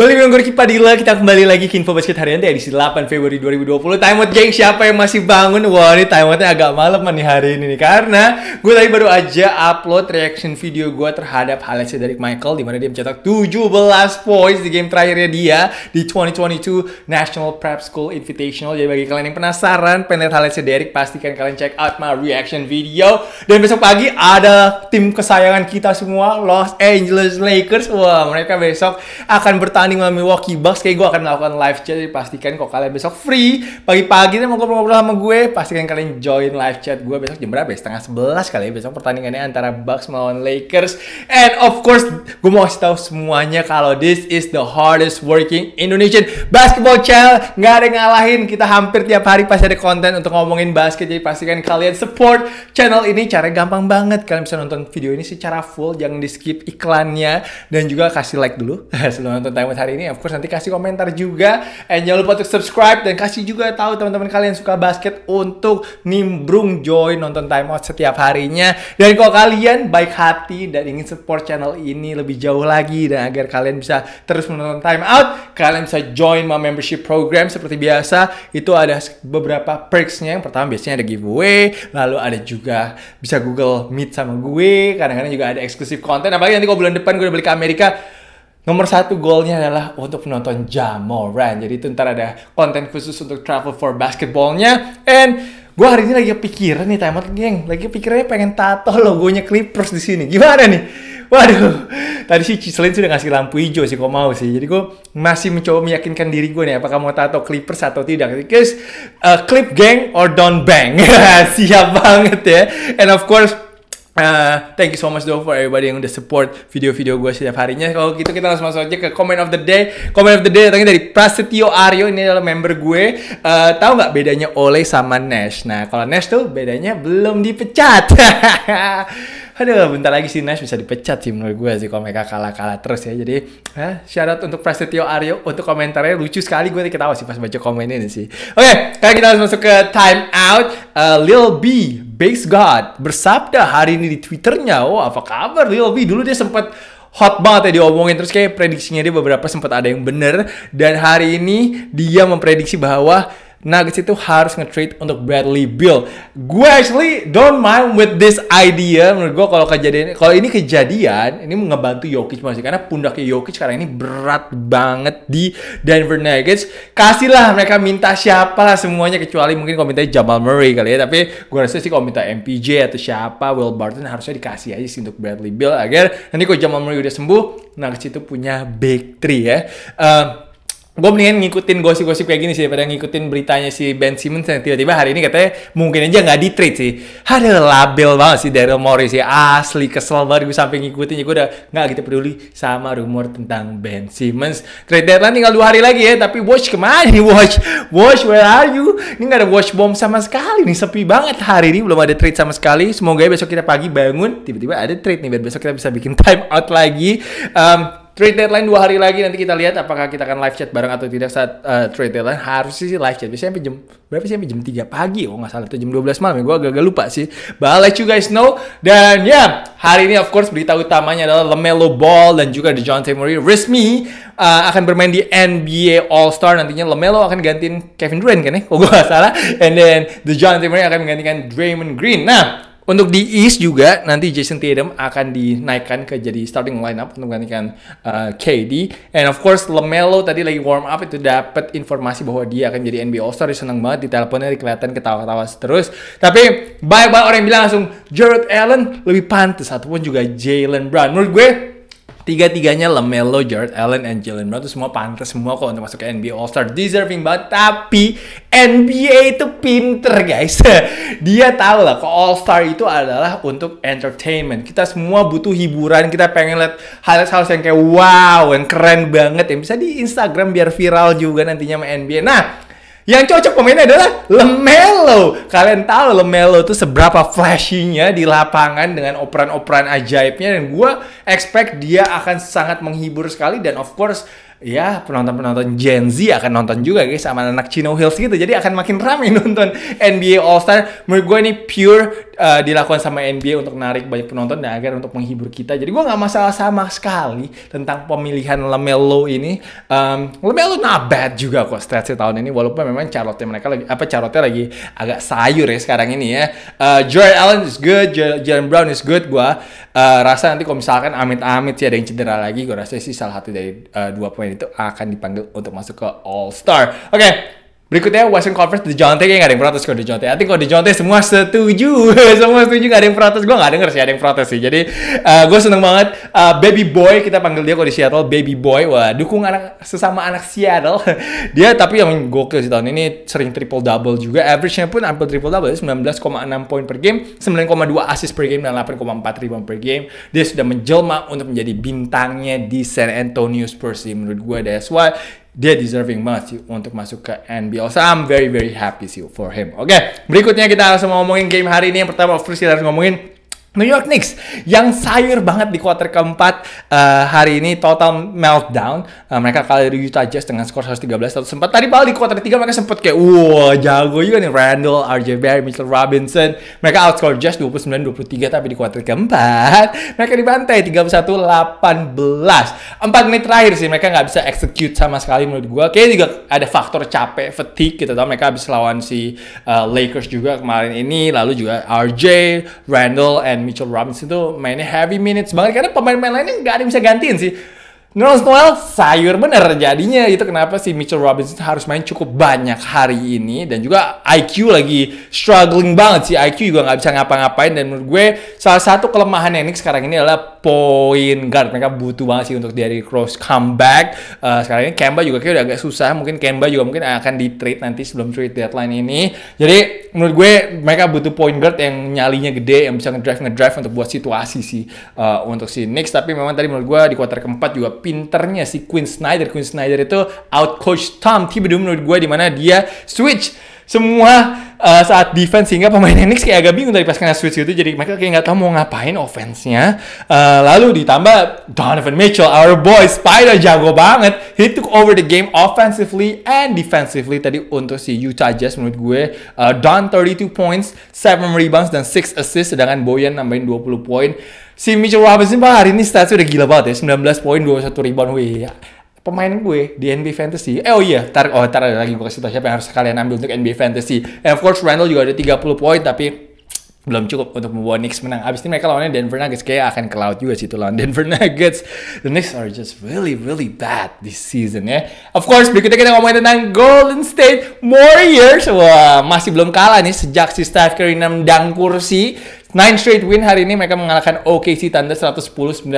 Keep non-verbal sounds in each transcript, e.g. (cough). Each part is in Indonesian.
Balik dengan gue Padilla, kita kembali lagi ke Info Basket Harian edisi 8 Februari 2020 Time out geng, siapa yang masih bangun? Wah ini time agak malam nih hari ini nih Karena gue tadi baru aja upload reaction video gue terhadap halnya dari Michael Dimana dia mencetak 17 points di game terakhirnya dia Di 2022 National Prep School Invitational Jadi bagi kalian yang penasaran, pengen lihat halnya Derek Pastikan kalian check out my reaction video Dan besok pagi ada tim kesayangan kita semua Los Angeles Lakers Wah mereka besok akan bertanding anima Milwaukee Bucks kayak gue akan melakukan live chat jadi pastikan kok kalian besok free pagi-pagi nih mau ngobrol-ngobrol sama gue pastikan kalian join live chat gue besok jam berapa ya setengah sebelas kali ya besok pertandingannya antara Bucks melawan Lakers and of course gue mau kasih tahu semuanya kalau this is the hardest working Indonesian basketball channel Gak ada yang ngalahin kita hampir tiap hari pasti ada konten untuk ngomongin basket jadi pastikan kalian support channel ini cara gampang banget kalian bisa nonton video ini secara full jangan di skip iklannya dan juga kasih like dulu (laughs) sebelum nonton time hari ini. Of course nanti kasih komentar juga. And jangan lupa untuk subscribe dan kasih juga tahu teman-teman kalian suka basket untuk nimbrung join nonton timeout setiap harinya. Dan kalau kalian baik hati dan ingin support channel ini lebih jauh lagi dan agar kalian bisa terus menonton timeout, kalian bisa join my membership program seperti biasa. Itu ada beberapa perksnya. Yang pertama biasanya ada giveaway, lalu ada juga bisa Google Meet sama gue. Kadang-kadang juga ada eksklusif konten. Apalagi nanti kalau bulan depan gue udah balik ke Amerika, Nomor satu goalnya adalah untuk penonton Jamoran. Jadi itu ntar ada konten khusus untuk travel for basketballnya. And gue hari ini lagi pikiran nih timeout geng. Lagi pikirannya pengen tato logonya Clippers di sini. Gimana nih? Waduh, tadi sih Cislin sudah ngasih lampu hijau sih, kok mau sih. Jadi gue masih mencoba meyakinkan diri gue nih, apakah mau tato Clippers atau tidak. Because uh, clip gang or don't bang. (laughs) Siap banget ya. And of course, Uh, thank you so much though for everybody yang udah support video-video gue setiap harinya. Kalau gitu kita langsung masuk aja ke comment of the day. Comment of the day datangnya dari Prasetyo Aryo ini adalah member gue. Uh, tahu nggak bedanya Oleh sama Nash? Nah kalau Nash tuh bedanya belum dipecat. (laughs) Aduh, bentar lagi sih Nash bisa dipecat sih menurut gue sih kalau mereka kalah-kalah terus ya. Jadi, eh, shout syarat untuk Prasetyo Aryo untuk komentarnya lucu sekali gue ketawa sih pas baca komen ini sih. Oke, okay, sekarang kita langsung masuk ke time out. Uh, Lil B Base God bersabda hari ini di Twitternya, oh apa kabar Lil B? Dulu dia sempat hot banget ya diomongin terus kayak prediksinya dia beberapa sempat ada yang bener dan hari ini dia memprediksi bahwa Nuggets itu harus nge-trade untuk Bradley Beal. Gue actually don't mind with this idea. Menurut gue kalau kejadian kalau ini kejadian, ini ngebantu Jokic masih karena pundaknya Jokic sekarang ini berat banget di Denver Nuggets. Kasihlah mereka minta siapa lah semuanya kecuali mungkin kalau minta Jamal Murray kali ya. Tapi gue rasa sih kalau minta MPJ atau siapa Will Barton harusnya dikasih aja sih untuk Bradley Beal agar nanti kalau Jamal Murray udah sembuh, Nuggets itu punya big three ya. Uh, gue mendingan ngikutin gosip-gosip kayak gini sih daripada ngikutin beritanya si Ben Simmons yang tiba-tiba hari ini katanya mungkin aja nggak di treat sih. Ada label banget sih Daryl Morey sih asli kesel banget gue sampai ngikutin ya gue udah nggak gitu peduli sama rumor tentang Ben Simmons. Trade deadline tinggal dua hari lagi ya tapi watch kemana nih watch watch where are you? Ini nggak ada watch bomb sama sekali nih sepi banget hari ini belum ada trade sama sekali. Semoga besok kita pagi bangun tiba-tiba ada trade nih biar besok kita bisa bikin (laughs) time out lagi. Um, trade deadline dua hari lagi nanti kita lihat apakah kita akan live chat bareng atau tidak saat uh, trade deadline harus sih live chat biasanya sampai jam berapa sih sampai jam tiga pagi oh nggak salah itu jam 12 malam ya gue agak-agak lupa sih but I'll let you guys know dan ya yeah, hari ini of course berita utamanya adalah Lamelo Ball dan juga The John Murray resmi uh, akan bermain di NBA All Star nantinya Lamelo akan gantiin Kevin Durant kan ya Oh gue nggak salah and then The John Murray akan menggantikan Draymond Green nah untuk di East juga nanti Jason Tatum akan dinaikkan ke jadi starting lineup untuk menggantikan uh, KD. And of course Lamelo tadi lagi warm up itu dapat informasi bahwa dia akan jadi NBA All Star. seneng banget di teleponnya kelihatan ketawa ketawa terus. Tapi banyak banget orang yang bilang langsung Jared Allen lebih pantas ataupun juga Jalen Brown. Menurut gue Tiga-tiganya LaMelo, Jared Allen, and Jalen Brown itu semua pantas semua kok untuk masuk ke NBA All-Star. Deserving banget. Tapi NBA itu pinter guys. (laughs) Dia tahu lah kok All-Star itu adalah untuk entertainment. Kita semua butuh hiburan. Kita pengen lihat hal-hal yang kayak wow, yang keren banget. Yang bisa di Instagram biar viral juga nantinya sama NBA. Nah, yang cocok pemainnya adalah Lemelo. Kalian tahu Lemelo tuh seberapa flashy-nya di lapangan dengan operan-operan ajaibnya dan gue expect dia akan sangat menghibur sekali dan of course ya penonton-penonton Gen Z akan nonton juga guys sama anak Chino Hills gitu jadi akan makin ramai (laughs) nonton NBA All Star menurut gue ini pure uh, dilakukan sama NBA untuk narik banyak penonton dan agar untuk menghibur kita. Jadi gue nggak masalah sama sekali tentang pemilihan Lamelo ini. Um, Lamelo not bad juga kok statsnya tahun ini walaupun memang Charlotte mereka lagi apa Charlotte lagi agak sayur ya sekarang ini ya. Uh, Allen is good, Jalen Brown is good. Gue uh, rasa nanti kalau misalkan amit-amit sih ada yang cedera lagi, gue rasa sih salah satu dari uh, dua pemain itu akan dipanggil untuk masuk ke All Star. Oke, okay, Berikutnya Western Conference di Jonte kayak gak ada yang protes kok di Jonte. I think kalau di Jonte semua setuju, (laughs) semua setuju gak ada yang protes. Gue gak denger sih ada yang protes sih. Jadi uh, eh, gue seneng banget uh, Baby Boy kita panggil dia kalau di Seattle Baby Boy. Wah dukung anak sesama anak Seattle. (laughs) dia tapi yang gokil sih tahun ini sering triple double juga. Average-nya pun hampir triple double 19,6 poin per game, 9,2 assist per game dan 8,4 rebound per game. Dia sudah menjelma untuk menjadi bintangnya di San Antonio Spurs sih menurut gue. That's why dia deserving banget sih untuk masuk ke NBL. So I'm very very happy sih for him. Oke, okay, berikutnya kita langsung ngomongin game hari ini. Yang pertama, first kita harus ngomongin New York Knicks yang sayur banget di kuarter keempat uh, hari ini total meltdown. Uh, mereka kalah dari Utah Jazz dengan skor 113-104. Tadi balik di kuarter ketiga mereka sempat kayak wah jago juga nih Randall, RJ Barry, Mitchell Robinson. Mereka outscore Jazz 29-23 tapi di kuarter keempat (laughs) mereka dibantai 31-18. 4 menit terakhir sih mereka nggak bisa execute sama sekali menurut gue. Kayaknya juga ada faktor capek, fatigue gitu tau. Mereka habis lawan si uh, Lakers juga kemarin ini lalu juga RJ, Randall and Mitchell Robinson itu mainnya heavy minutes banget karena pemain-pemain lainnya nggak ada yang bisa gantiin sih Nerlens Noel sayur bener jadinya itu kenapa si Mitchell Robinson harus main cukup banyak hari ini dan juga IQ lagi struggling banget sih IQ juga nggak bisa ngapa-ngapain dan menurut gue salah satu kelemahan Knicks sekarang ini adalah point guard mereka butuh banget sih untuk dari cross comeback uh, sekarang ini Kemba juga kayak udah agak susah mungkin Kemba juga mungkin akan di trade nanti sebelum trade deadline ini jadi menurut gue mereka butuh point guard yang nyalinya gede yang bisa ngedrive ngedrive untuk buat situasi sih uh, untuk si Knicks tapi memang tadi menurut gue di kuarter keempat juga pinternya si Quinn Snyder. Quinn Snyder itu out coach Tom Thibodeau menurut gue di mana dia switch semua uh, saat defense sehingga pemain Knicks (laughs) kayak agak bingung dari pas kena switch gitu jadi mereka kayak nggak tahu mau ngapain offense-nya uh, lalu ditambah Donovan Mitchell our boy Spider jago banget he took over the game offensively and defensively tadi untuk si Utah Jazz menurut gue uh, Don 32 points 7 rebounds dan 6 assists sedangkan Boyan nambahin 20 poin si Mitchell Robinson bah hari ini statsnya udah gila banget ya 19 poin 21 rebound wih ya pemain gue di NBA Fantasy. Eh oh iya, tar oh tar ada lagi gue kasih tau siapa yang harus kalian ambil untuk NBA Fantasy. And eh, of course Randall juga ada 30 poin tapi belum cukup untuk membawa Knicks menang. Abis ini mereka lawannya Denver Nuggets. Kayak akan ke laut juga situ itu lawan (laughs) Denver Nuggets. The Knicks are just really, really bad this season ya. Of course, berikutnya kita ngomongin tentang Golden State Warriors. Wah, masih belum kalah nih sejak si Steph Curry nendang kursi. 9 straight win hari ini mereka mengalahkan OKC Thunder 110-98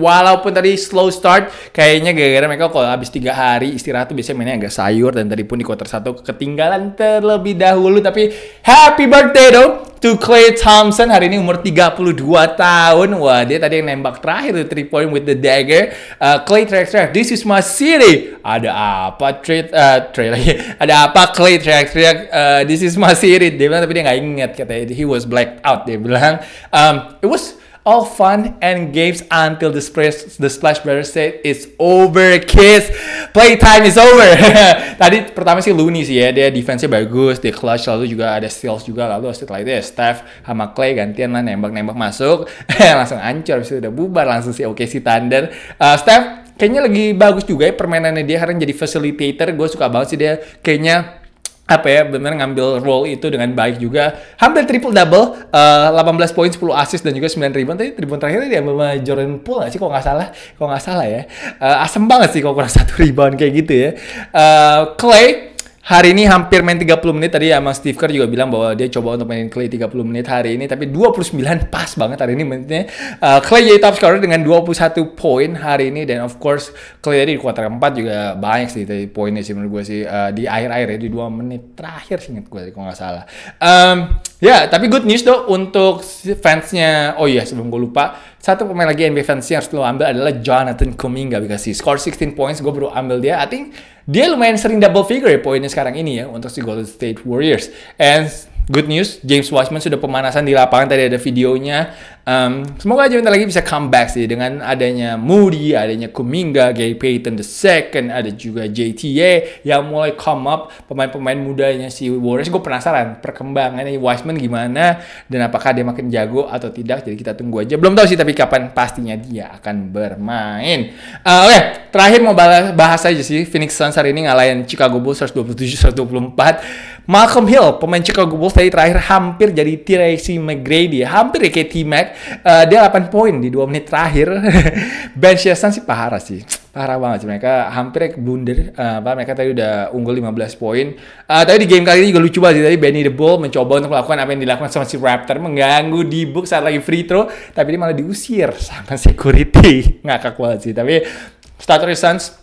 walaupun tadi slow start kayaknya gara-gara mereka kalau habis 3 hari istirahat tuh biasanya mainnya agak sayur dan tadi pun di quarter 1 ketinggalan terlebih dahulu tapi happy birthday dong to Clay Thompson hari ini umur 32 tahun wah dia tadi yang nembak terakhir tuh 3 point with the dagger uh, Clay track this is my city ada apa trade uh, trade lagi ada apa Clay track uh, this is my city dia bilang tapi dia gak inget katanya he was black out dia bilang, um, it was all fun and games until the Splash, the Splash Brothers said it's over kids play time is over (laughs) tadi pertama sih Looney sih ya dia defense-nya bagus dia clutch lalu juga ada steals juga lalu setelah itu ya Steph sama Clay gantian lah nembak-nembak masuk (laughs) langsung ancur habis itu udah bubar langsung si OKC Thunder uh, Steph kayaknya lagi bagus juga ya permainannya dia karena jadi facilitator gue suka banget sih dia kayaknya apa ya benar ngambil role itu dengan baik juga hampir triple double uh, eh, 18 poin 10 assist dan juga 9 rebound tadi rebound terakhirnya dia sama Jordan Poole gak sih kok nggak salah kok nggak salah ya uh, asem banget sih kok kurang (laughs) satu rebound kayak gitu ya uh, Clay Hari ini hampir main 30 menit tadi sama Steve Kerr juga bilang bahwa dia coba untuk main Clay 30 menit hari ini tapi 29 (laughs) pas banget hari ini menitnya. Uh, Clay jadi top scorer dengan 21 poin hari ini dan of course Clay tadi di kuarter keempat juga banyak sih tadi poinnya sih menurut gue sih uh, di akhir-akhir ya di 2 menit terakhir sih inget gue kalau nggak salah. Um, ya, yeah, tapi good news tuh untuk fansnya. Oh iya, yeah, sebelum gue lupa, satu pemain lagi NBA fans yang harus lo ambil adalah Jonathan Kuminga because he score 16 points. Gue baru ambil dia. I think dia lumayan sering double figure ya poinnya sekarang ini ya untuk si Golden State Warriors. And good news, James Wiseman sudah pemanasan di lapangan tadi ada videonya. Um, semoga aja bentar lagi bisa comeback sih dengan adanya Moody, adanya Kuminga, Gary Payton the second, ada juga JTA yang mulai come up pemain-pemain mudanya si Warriors. Gue penasaran perkembangannya Wiseman gimana dan apakah dia makin jago atau tidak. Jadi kita tunggu aja. Belum tahu sih tapi kapan pastinya dia akan bermain. Uh, Oke, okay. terakhir mau bahas, bahas aja sih Phoenix Suns hari ini ngalahin Chicago Bulls 127-124 Malcolm Hill, pemain Chicago Bulls tadi terakhir hampir jadi Tracy McGrady, hampir ya kayak T-Mac. Uh, dia 8 poin di 2 menit terakhir. (laughs) ben Shelton sih parah sih. Parah banget sih mereka hampir blunder. Uh, mereka tadi udah unggul 15 poin. Uh, tapi di game kali ini juga lucu banget sih. Tadi Benny the Bull mencoba untuk melakukan apa yang dilakukan sama si Raptor. Mengganggu di book saat lagi free throw. Tapi dia malah diusir sama security. (laughs) Ngakak banget sih. Tapi Starter Suns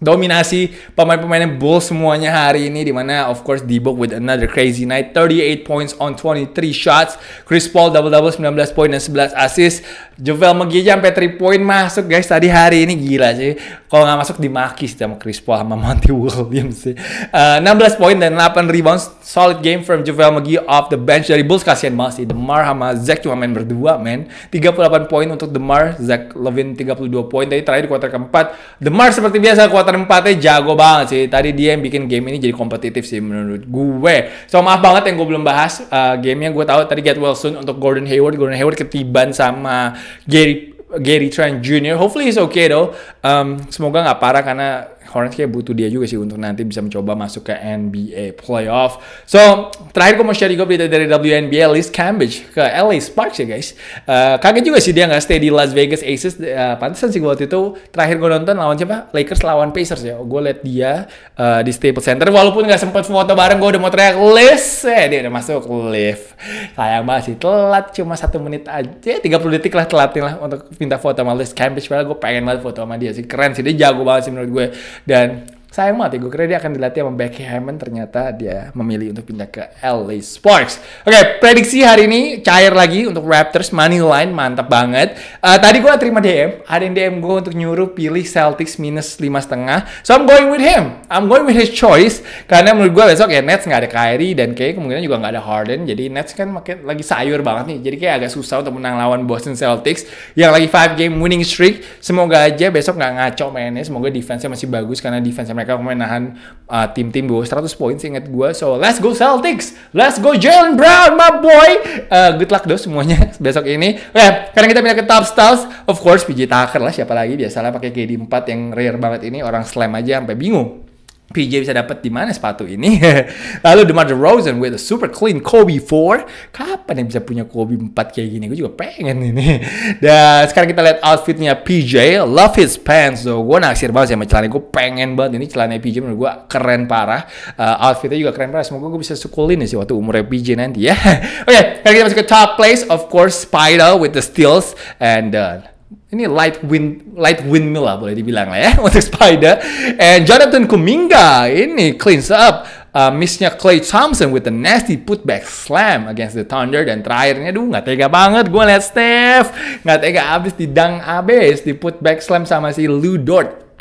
dominasi pemain-pemainnya Bulls semuanya hari ini di mana of course Dibok with another crazy night 38 points on 23 shots Chris Paul double-double 19 poin dan 11 assist Jovel McGee sampai 3 point masuk guys tadi hari ini gila sih kalau nggak masuk dimaki sih sama Chris Paul sama Monty (laughs) Williams sih. Uh, eh, 16 poin dan 8 rebounds. Solid game from JaVale McGee off the bench dari Bulls. kasihan banget sih. DeMar sama Zach cuma main berdua, men. 38 poin untuk DeMar. Zach Levin 32 poin. Tadi terakhir di kuarter keempat. DeMar seperti biasa kuarter empatnya jago banget sih. Tadi dia yang bikin game ini jadi kompetitif sih menurut gue. So maaf banget yang gue belum bahas. Uh, eh, yang gue tahu tadi get well soon untuk Gordon Hayward. Gordon Hayward ketiban sama Gary Gary Trent Jr. Hopefully he's okay though. Um, semoga nggak parah karena Hornets kayak butuh dia juga sih untuk nanti bisa mencoba masuk ke NBA playoff. So, terakhir gue mau share juga berita dari WNBA, Liz Cambridge ke LA Sparks ya guys. Uh, kaget juga sih dia nggak stay di Las Vegas Aces. Uh, pantesan sih waktu itu terakhir gue nonton lawan siapa? Lakers lawan Pacers ya. Gue liat dia uh, di Staples Center. Walaupun nggak sempet foto bareng, gue udah mau teriak Liz. Eh, dia udah masuk live. Sayang banget sih, telat cuma satu menit aja. 30 detik lah telatin lah untuk minta foto sama Liz Cambridge. Padahal gue pengen banget foto sama dia sih. Keren sih, dia jago banget sih menurut gue dan Sayang banget ya, gue kira dia akan dilatih sama Becky Hammond, ternyata dia memilih untuk pindah ke LA Sparks. Oke, okay, prediksi hari ini cair lagi untuk Raptors, money line mantap banget. Uh, tadi gue terima DM, ada yang DM gue untuk nyuruh pilih Celtics minus lima setengah. So I'm going with him, I'm going with his choice, karena menurut gue besok ya Nets nggak ada Kyrie dan kayak kemungkinan juga nggak ada Harden, jadi Nets kan makin lagi sayur banget nih, jadi kayak agak susah untuk menang lawan Boston Celtics yang lagi 5 game winning streak. Semoga aja besok nggak ngaco mainnya, semoga defense-nya masih bagus karena defense mereka mereka menahan uh, ah, tim-tim gue 100 poin sih inget gue so let's go Celtics let's go Jalen Brown my boy uh, good luck dong semuanya (laughs) besok ini Oke, eh, okay, karena kita pindah ke top stars of course PJ Tucker lah siapa lagi biasalah pakai KD 4 yang rare banget ini orang slam aja sampai bingung PJ bisa dapat di mana sepatu ini? (laughs) Lalu DeMar DeRozan with a super clean Kobe 4. Kapan yang bisa punya Kobe 4 kayak gini? Gue juga pengen ini. (laughs) Dan sekarang kita lihat outfitnya PJ. Love his pants though. Gue naksir banget sama celana. Gue pengen banget ini celana PJ menurut gue keren parah. Uh, outfitnya juga keren parah. Semoga gue bisa sukulin ya sih waktu umurnya PJ nanti ya. (laughs) Oke, okay, sekarang kita masuk ke top place. Of course, Spider with the steals and done. Uh, ini light wind light windmill lah boleh dibilang lah ya (laughs) untuk Spider and Jonathan Kuminga ini cleans up uh, missnya Clay Thompson with a nasty putback slam against the Thunder dan terakhirnya duh nggak tega banget gue liat Steph nggak tega abis di dang abis di putback slam sama si Lou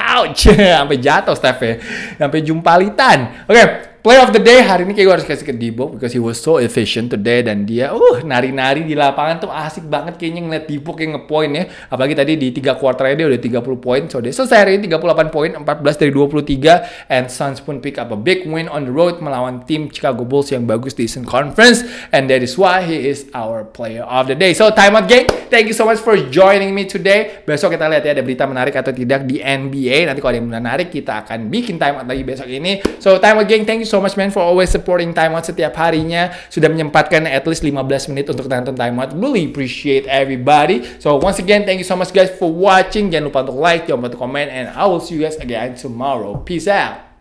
ouch (laughs) sampai jatuh Steph ya sampai jumpalitan oke okay. Play of the day hari ini kayak gue harus kasih ke Dibok because he was so efficient today dan dia uh nari-nari di lapangan tuh asik banget kayaknya ngeliat Dibok yang ngepoint ya. Apalagi tadi di tiga quarter dia udah 30 poin. So dia selesai hari ini 38 poin, 14 dari 23 and Suns pun pick up a big win on the road melawan tim Chicago Bulls yang bagus di Eastern Conference and that is why he is our player of the day. So time out game Thank you so much for joining me today. Besok kita lihat ya ada berita menarik atau tidak di NBA. Nanti kalau ada yang menarik kita akan bikin time out lagi besok ini. So time out gang, thank you so much man for always supporting time out setiap harinya. Sudah menyempatkan at least 15 menit untuk nonton time out. Really appreciate everybody. So once again, thank you so much guys for watching. Jangan lupa untuk like, jangan lupa untuk comment, and I will see you guys again tomorrow. Peace out.